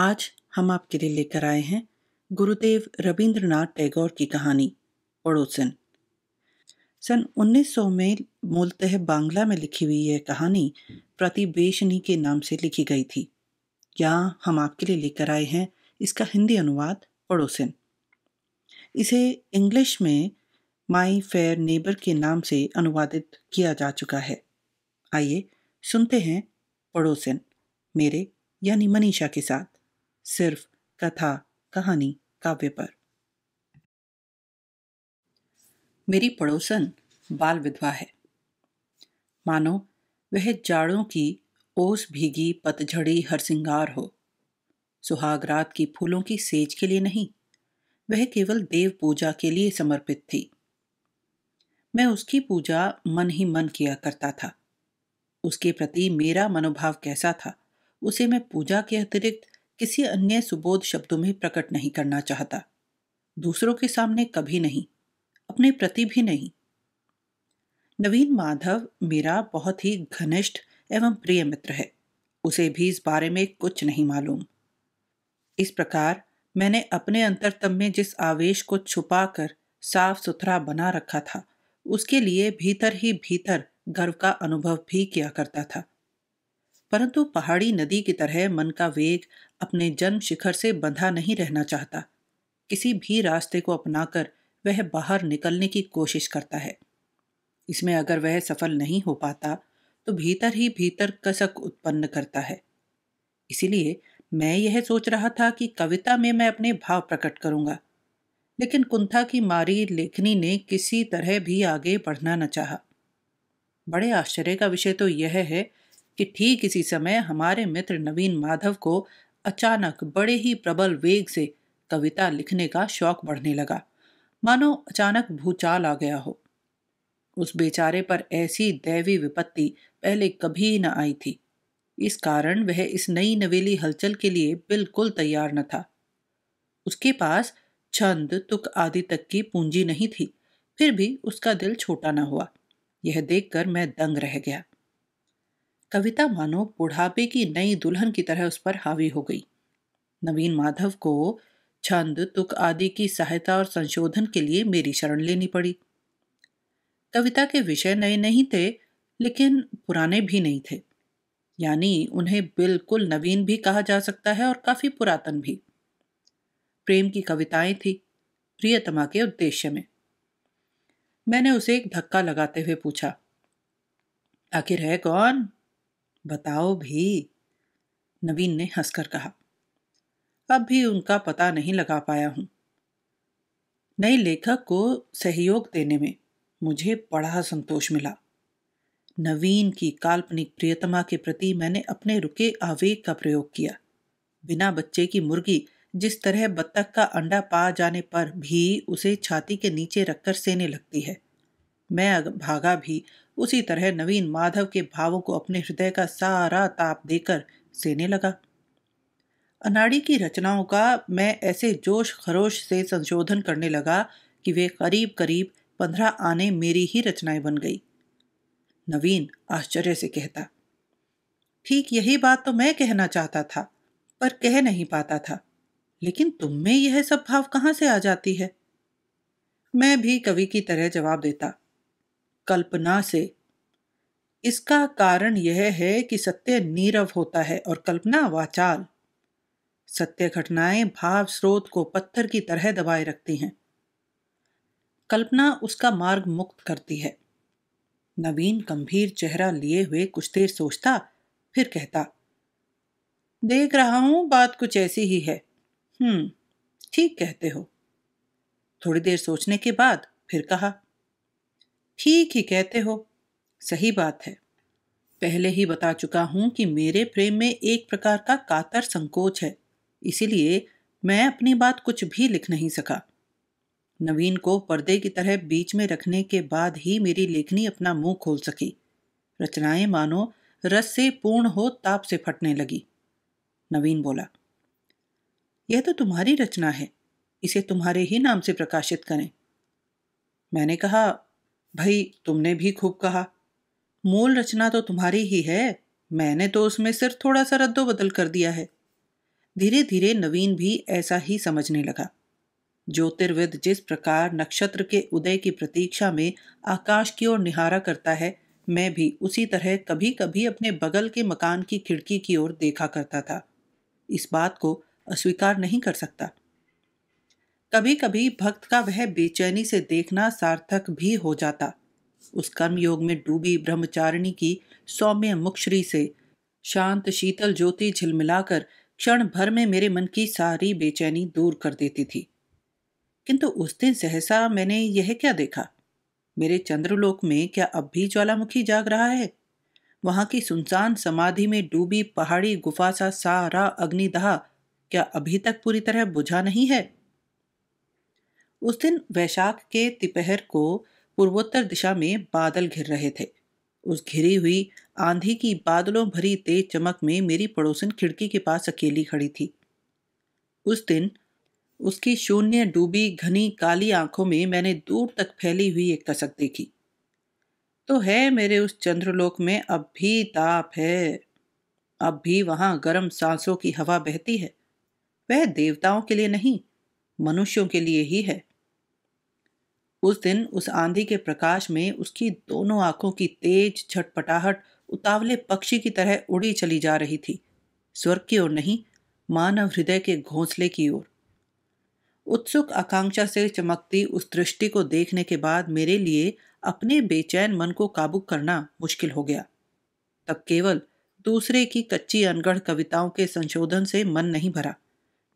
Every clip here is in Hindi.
आज हम आपके लिए लेकर आए हैं गुरुदेव रविंद्रनाथ टैगोर की कहानी पड़ोसन सन 1900 में मूलतः बांग्ला में लिखी हुई यह कहानी प्रतिबेशनी के नाम से लिखी गई थी यहाँ हम आपके लिए लेकर आए हैं इसका हिंदी अनुवाद पड़ोसन इसे इंग्लिश में माई फेयर नेबर के नाम से अनुवादित किया जा चुका है आइए सुनते हैं पड़ोसन मेरे यानी मनीषा के साथ सिर्फ कथा कहानी काव्य पर मेरी पड़ोसन बाल विधवा है मानो वह जाड़ों की ओस भीगी पतझड़ी हरसिंगार हो सुहाग रात की फूलों की सेज के लिए नहीं वह केवल देव पूजा के लिए समर्पित थी मैं उसकी पूजा मन ही मन किया करता था उसके प्रति मेरा मनोभाव कैसा था उसे मैं पूजा के अतिरिक्त किसी अन्य सुबोध शब्दों में प्रकट नहीं करना चाहता दूसरों के सामने कभी नहीं अपने प्रति भी नहीं नवीन माधव मेरा बहुत ही घनिष्ठ एवं प्रिय मित्र है उसे भी इस बारे में कुछ नहीं मालूम इस प्रकार मैंने अपने अंतरतम में जिस आवेश को छुपा कर साफ सुथरा बना रखा था उसके लिए भीतर ही भीतर गर्व का अनुभव भी किया करता था परंतु पहाड़ी नदी की तरह मन का वेग अपने जन्म शिखर से बंधा नहीं रहना चाहता किसी भी रास्ते को अपनाकर वह बाहर निकलने की कोशिश करता है इसमें अगर वह सफल नहीं हो पाता तो भीतर ही भीतर कसक उत्पन्न करता है इसीलिए मैं यह सोच रहा था कि कविता में मैं अपने भाव प्रकट करूंगा लेकिन कुंथा की मारी लेखनी ने किसी तरह भी आगे बढ़ना न चाहा बड़े आश्चर्य का विषय तो यह है कि ठीक इसी समय हमारे मित्र नवीन माधव को अचानक बड़े ही प्रबल वेग से कविता लिखने का शौक बढ़ने लगा मानो अचानक भूचाल आ गया हो उस बेचारे पर ऐसी दैवी विपत्ति पहले कभी न आई थी इस कारण वह इस नई नवेली हलचल के लिए बिल्कुल तैयार न था उसके पास छंद तुक आदि तक की पूंजी नहीं थी फिर भी उसका दिल छोटा न हुआ यह देखकर मैं दंग रह गया कविता मानो बुढ़ापे की नई दुल्हन की तरह उस पर हावी हो गई नवीन माधव को छंद तुक आदि की सहायता और संशोधन के लिए मेरी शरण लेनी पड़ी कविता के विषय नए नहीं थे लेकिन पुराने भी नहीं थे यानी उन्हें बिल्कुल नवीन भी कहा जा सकता है और काफ़ी पुरातन भी प्रेम की कविताएं थी प्रियतमा के उद्देश्य में मैंने उसे एक धक्का लगाते हुए पूछा आखिर है कौन बताओ भी नवीन ने हंसकर कहा अब भी उनका पता नहीं लगा पाया हूं नए लेखक को सहयोग देने में मुझे बड़ा संतोष मिला नवीन की काल्पनिक प्रियतमा के प्रति मैंने अपने रुके आवेग का प्रयोग किया बिना बच्चे की मुर्गी जिस तरह बत्तख का अंडा पा जाने पर भी उसे छाती के नीचे रखकर सेने लगती है मैं भागा भी उसी तरह नवीन माधव के भावों को अपने हृदय का सारा ताप देकर सेने लगा अनाड़ी की रचनाओं का मैं ऐसे जोश खरोश से संशोधन करने लगा कि वे करीब करीब पंद्रह आने मेरी ही रचनाएं बन गई नवीन आश्चर्य से कहता ठीक यही बात तो मैं कहना चाहता था पर कह नहीं पाता था लेकिन तुम में यह सब भाव कहां से आ जाती है मैं भी कवि की तरह जवाब देता कल्पना से इसका कारण यह है कि सत्य नीरव होता है और कल्पना वाचाल सत्य घटनाएं भाव स्रोत को पत्थर की तरह दबाए रखती हैं कल्पना उसका मार्ग मुक्त करती है नवीन गंभीर चेहरा लिए हुए कुछ देर सोचता फिर कहता देख रहा हूं बात कुछ ऐसी ही है हम्म ठीक कहते हो थोड़ी देर सोचने के बाद फिर कहा ठीक ही कहते हो सही बात है पहले ही बता चुका हूं कि मेरे प्रेम में एक प्रकार का कातर संकोच है इसीलिए मैं अपनी बात कुछ भी लिख नहीं सका नवीन को पर्दे की तरह बीच में रखने के बाद ही मेरी लेखनी अपना मुंह खोल सकी रचनाएं मानो रस से पूर्ण हो ताप से फटने लगी नवीन बोला यह तो तुम्हारी रचना है इसे तुम्हारे ही नाम से प्रकाशित करें मैंने कहा भाई तुमने भी खूब कहा मूल रचना तो तुम्हारी ही है मैंने तो उसमें सिर्फ थोड़ा सा रद्दो बदल कर दिया है धीरे धीरे नवीन भी ऐसा ही समझने लगा ज्योतिर्विद जिस प्रकार नक्षत्र के उदय की प्रतीक्षा में आकाश की ओर निहारा करता है मैं भी उसी तरह कभी कभी अपने बगल के मकान की खिड़की की ओर देखा करता था इस बात को अस्वीकार नहीं कर सकता कभी कभी भक्त का वह बेचैनी से देखना सार्थक भी हो जाता उस कर्म योग में डूबी ब्रह्मचारिणी की सौम्य मुक्षरी से शांत शीतल ज्योति झिलमिलाकर क्षण भर में मेरे मन की सारी बेचैनी दूर कर देती थी किंतु उस दिन सहसा मैंने यह क्या देखा मेरे चंद्रलोक में क्या अब भी ज्वालामुखी जाग रहा है वहाँ की सुनसान समाधि में डूबी पहाड़ी गुफा सा सारा अग्निदहा क्या अभी तक पूरी तरह बुझा नहीं है उस दिन वैशाख के तिपहर को पूर्वोत्तर दिशा में बादल घिर रहे थे उस घिरी हुई आंधी की बादलों भरी तेज चमक में मेरी पड़ोसन खिड़की के पास अकेली खड़ी थी उस दिन उसकी शून्य डूबी घनी काली आंखों में मैंने दूर तक फैली हुई एक कसक देखी तो है मेरे उस चंद्रलोक में अब भी ताप है अब भी वहाँ गर्म सांसों की हवा बहती है वह देवताओं के लिए नहीं मनुष्यों के लिए ही है उस दिन उस आंधी के प्रकाश में उसकी दोनों आंखों की तेज छटपटाहट उतावले पक्षी की तरह उड़ी चली जा रही थी स्वर्ग की ओर नहीं मानव हृदय के घोंसले की ओर उत्सुक आकांक्षा से चमकती उस दृष्टि को देखने के बाद मेरे लिए अपने बेचैन मन को काबू करना मुश्किल हो गया तब केवल दूसरे की कच्ची अनगढ़ कविताओं के संशोधन से मन नहीं भरा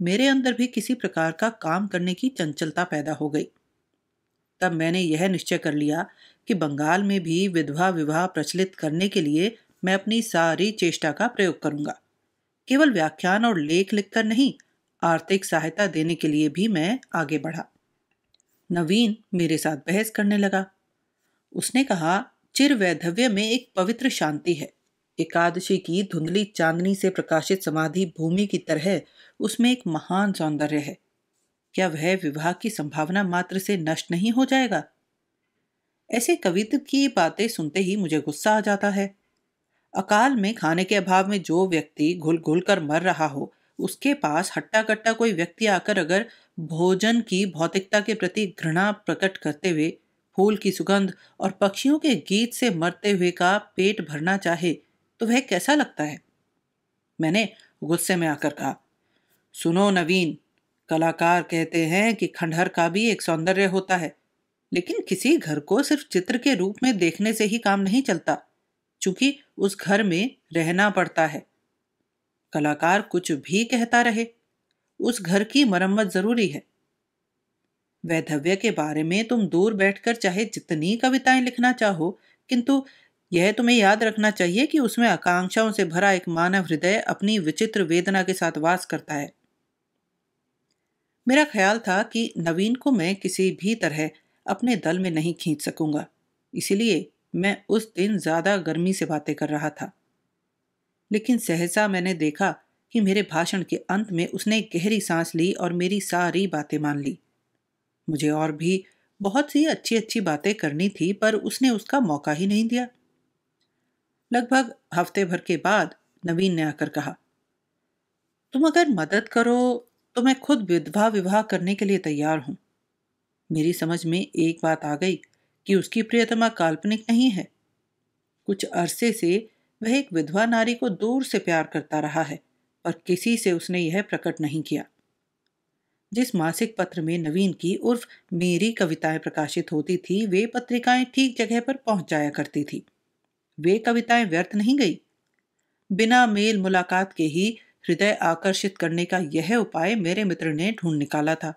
मेरे अंदर भी किसी प्रकार का काम करने की चंचलता पैदा हो गई तब मैंने यह निश्चय कर लिया कि बंगाल में भी विधवा विवाह प्रचलित करने के लिए मैं अपनी सारी चेष्टा का प्रयोग करूंगा केवल व्याख्यान और लेख लिखकर नहीं आर्थिक सहायता देने के लिए भी मैं आगे बढ़ा नवीन मेरे साथ बहस करने लगा उसने कहा चिर वैधव्य में एक पवित्र शांति है एकादशी की धुंधली चांदनी से प्रकाशित समाधि भूमि की तरह उसमें एक महान सौंदर्य है क्या वह विवाह की संभावना मात्र से नष्ट नहीं हो जाएगा ऐसे कवित्व की बातें सुनते ही मुझे गुस्सा आ जाता है अकाल में खाने के अभाव में जो व्यक्ति घुल घुल कर मर रहा हो उसके पास हट्टा कट्टा कोई व्यक्ति आकर अगर भोजन की भौतिकता के प्रति घृणा प्रकट करते हुए फूल की सुगंध और पक्षियों के गीत से मरते हुए का पेट भरना चाहे तो वह कैसा लगता है मैंने गुस्से में आकर कहा सुनो नवीन कलाकार कहते हैं कि खंडहर का भी एक सौंदर्य होता है लेकिन किसी घर को सिर्फ चित्र के रूप में देखने से ही काम नहीं चलता चूंकि उस घर में रहना पड़ता है कलाकार कुछ भी कहता रहे उस घर की मरम्मत जरूरी है वैधव्य के बारे में तुम दूर बैठकर चाहे जितनी कविताएं लिखना चाहो किंतु यह तुम्हें याद रखना चाहिए कि उसमें आकांक्षाओं से भरा एक मानव हृदय अपनी विचित्र वेदना के साथ वास करता है मेरा ख्याल था कि नवीन को मैं किसी भी तरह अपने दल में नहीं खींच सकूंगा इसीलिए मैं उस दिन ज़्यादा गर्मी से बातें कर रहा था लेकिन सहसा मैंने देखा कि मेरे भाषण के अंत में उसने गहरी सांस ली और मेरी सारी बातें मान ली मुझे और भी बहुत सी अच्छी अच्छी बातें करनी थी पर उसने उसका मौका ही नहीं दिया लगभग हफ्ते भर के बाद नवीन ने आकर कहा तुम अगर मदद करो तो मैं खुद विधवा विवाह करने के लिए तैयार हूं मेरी समझ में एक बात आ गई कि उसकी प्रियतमा काल्पनिक नहीं है कुछ अरसे से वह एक विधवा नारी को दूर से प्यार करता रहा है और किसी से उसने यह प्रकट नहीं किया जिस मासिक पत्र में नवीन की उर्फ मेरी कविताएं प्रकाशित होती थी वे पत्रिकाएं ठीक जगह पर पहुंच जाया करती थी वे कविताएं व्यर्थ नहीं गई बिना मेल मुलाकात के ही हृदय आकर्षित करने का यह उपाय मेरे मित्र ने ढूंढ निकाला था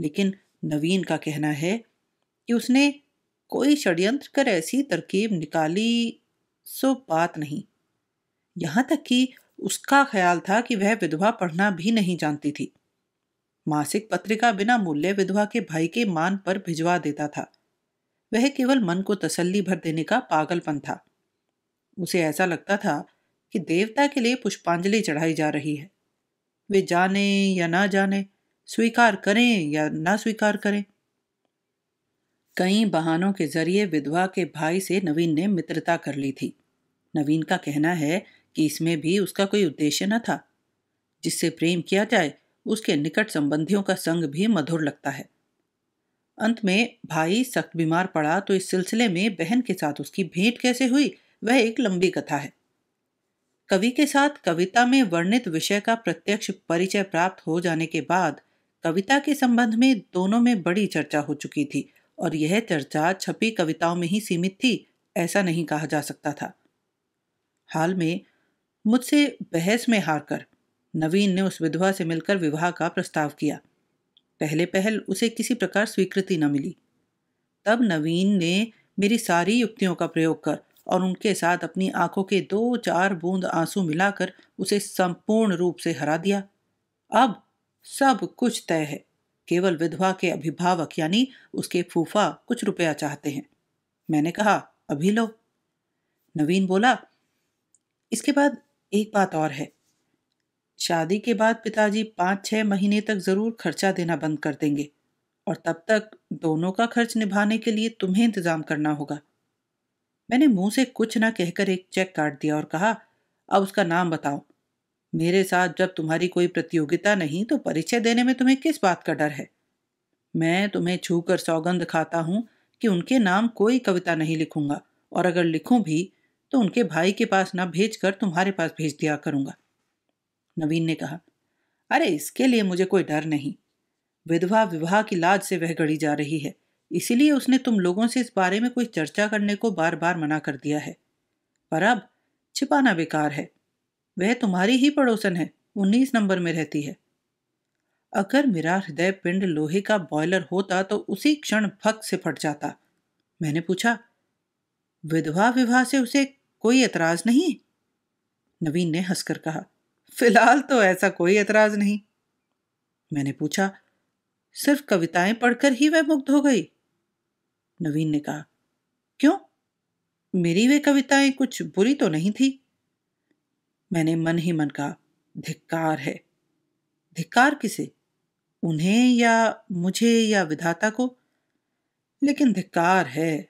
लेकिन नवीन का कहना है कि उसने कोई षड्यंत्र कर ऐसी तरकीब निकाली सो बात नहीं यहाँ तक कि उसका ख्याल था कि वह विधवा पढ़ना भी नहीं जानती थी मासिक पत्रिका बिना मूल्य विधवा के भाई के मान पर भिजवा देता था वह केवल मन को तसल्ली भर देने का पागलपन था उसे ऐसा लगता था कि देवता के लिए पुष्पांजलि चढ़ाई जा रही है वे जाने या ना जाने स्वीकार करें या ना स्वीकार करें कई बहानों के जरिए विधवा के भाई से नवीन ने मित्रता कर ली थी नवीन का कहना है कि इसमें भी उसका कोई उद्देश्य न था जिससे प्रेम किया जाए उसके निकट संबंधियों का संग भी मधुर लगता है अंत में भाई सख्त बीमार पड़ा तो इस सिलसिले में बहन के साथ उसकी भेंट कैसे हुई वह एक लंबी कथा है कवि के साथ कविता में वर्णित विषय का प्रत्यक्ष परिचय प्राप्त हो जाने के बाद कविता के संबंध में दोनों में बड़ी चर्चा हो चुकी थी और यह चर्चा छपी कविताओं में ही सीमित थी ऐसा नहीं कहा जा सकता था हाल में मुझसे बहस में हारकर नवीन ने उस विधवा से मिलकर विवाह का प्रस्ताव किया पहले पहल उसे किसी प्रकार स्वीकृति न मिली तब नवीन ने मेरी सारी युक्तियों का प्रयोग कर और उनके साथ अपनी आंखों के दो चार बूंद आंसू मिलाकर उसे संपूर्ण रूप से हरा दिया अब सब कुछ तय है केवल विधवा के अभिभावक यानी उसके फूफा कुछ रुपया चाहते हैं मैंने कहा अभी लो नवीन बोला इसके बाद एक बात और है शादी के बाद पिताजी पांच छह महीने तक ज़रूर खर्चा देना बंद कर देंगे और तब तक दोनों का खर्च निभाने के लिए तुम्हें इंतज़ाम करना होगा मैंने मुंह से कुछ ना कहकर एक चेक काट दिया और कहा अब उसका नाम बताओ मेरे साथ जब तुम्हारी कोई प्रतियोगिता नहीं तो परिचय देने में तुम्हें किस बात का डर है मैं तुम्हें छू कर सौगंध खाता हूँ कि उनके नाम कोई कविता नहीं लिखूंगा और अगर लिखूं भी तो उनके भाई के पास ना भेज कर तुम्हारे पास भेज दिया करूंगा नवीन ने कहा अरे इसके लिए मुझे कोई डर नहीं विधवा विवाह की लाज से वह गड़ी जा रही है इसीलिए उसने तुम लोगों से इस बारे में कोई चर्चा करने को बार बार मना कर दिया है पर अब छिपाना बेकार है वह तुम्हारी ही पड़ोसन है उन्नीस नंबर में रहती है अगर मेरा हृदय पिंड लोहे का बॉयलर होता तो उसी क्षण भक्त से फट जाता मैंने पूछा विधवा विवाह से उसे कोई एतराज नहीं नवीन ने हंसकर कहा फिलहाल तो ऐसा कोई एतराज नहीं मैंने पूछा सिर्फ कविताएं पढ़कर ही वह मुग्ध हो गई नवीन ने कहा क्यों मेरी वे कविताएं कुछ बुरी तो नहीं थी मैंने मन ही मन कहा धिक्कार है धिक्कार किसे उन्हें या मुझे या विधाता को लेकिन धिक्कार है